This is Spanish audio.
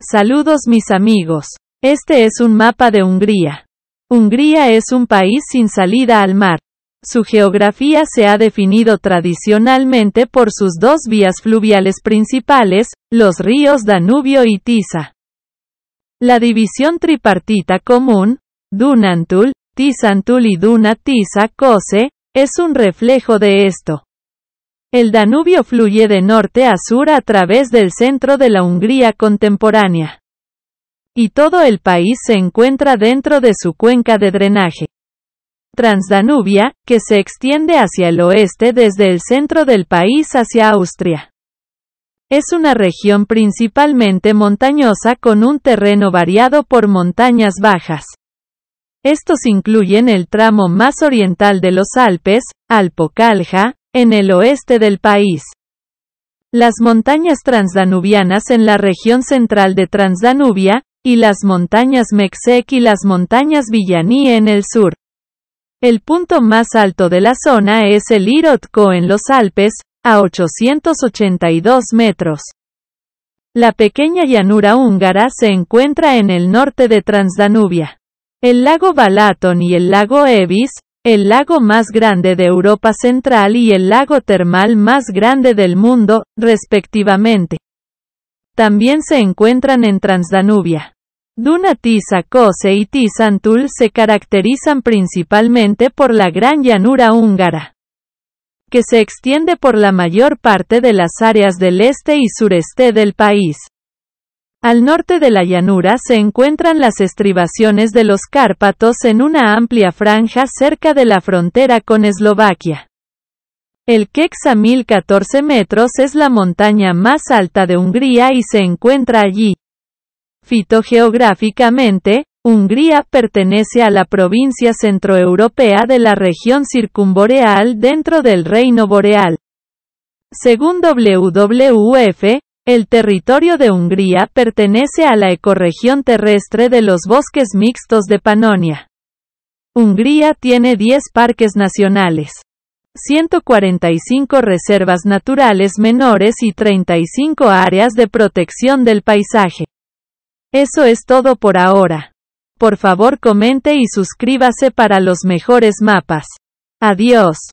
Saludos mis amigos. Este es un mapa de Hungría. Hungría es un país sin salida al mar. Su geografía se ha definido tradicionalmente por sus dos vías fluviales principales, los ríos Danubio y Tisa. La división tripartita común, Dunantul, Tisantul y Duna Tisa Kose, es un reflejo de esto. El Danubio fluye de norte a sur a través del centro de la Hungría contemporánea. Y todo el país se encuentra dentro de su cuenca de drenaje. Transdanubia, que se extiende hacia el oeste desde el centro del país hacia Austria. Es una región principalmente montañosa con un terreno variado por montañas bajas. Estos incluyen el tramo más oriental de los Alpes, Alpocalja, en el oeste del país. Las montañas transdanubianas en la región central de Transdanubia, y las montañas Mexec y las montañas Villaní en el sur. El punto más alto de la zona es el Irotko en los Alpes, a 882 metros. La pequeña llanura húngara se encuentra en el norte de Transdanubia. El lago Balaton y el lago Evis, el lago más grande de Europa Central y el lago termal más grande del mundo, respectivamente. También se encuentran en Transdanubia. Duna Tisa Kose y Tisantul se caracterizan principalmente por la gran llanura húngara, que se extiende por la mayor parte de las áreas del este y sureste del país. Al norte de la llanura se encuentran las estribaciones de los Cárpatos en una amplia franja cerca de la frontera con Eslovaquia. El quexa 1014 metros es la montaña más alta de Hungría y se encuentra allí. Fitogeográficamente, Hungría pertenece a la provincia centroeuropea de la región circumboreal dentro del Reino Boreal. Según WWF, el territorio de Hungría pertenece a la ecorregión terrestre de los bosques mixtos de Panonia. Hungría tiene 10 parques nacionales, 145 reservas naturales menores y 35 áreas de protección del paisaje. Eso es todo por ahora. Por favor comente y suscríbase para los mejores mapas. Adiós.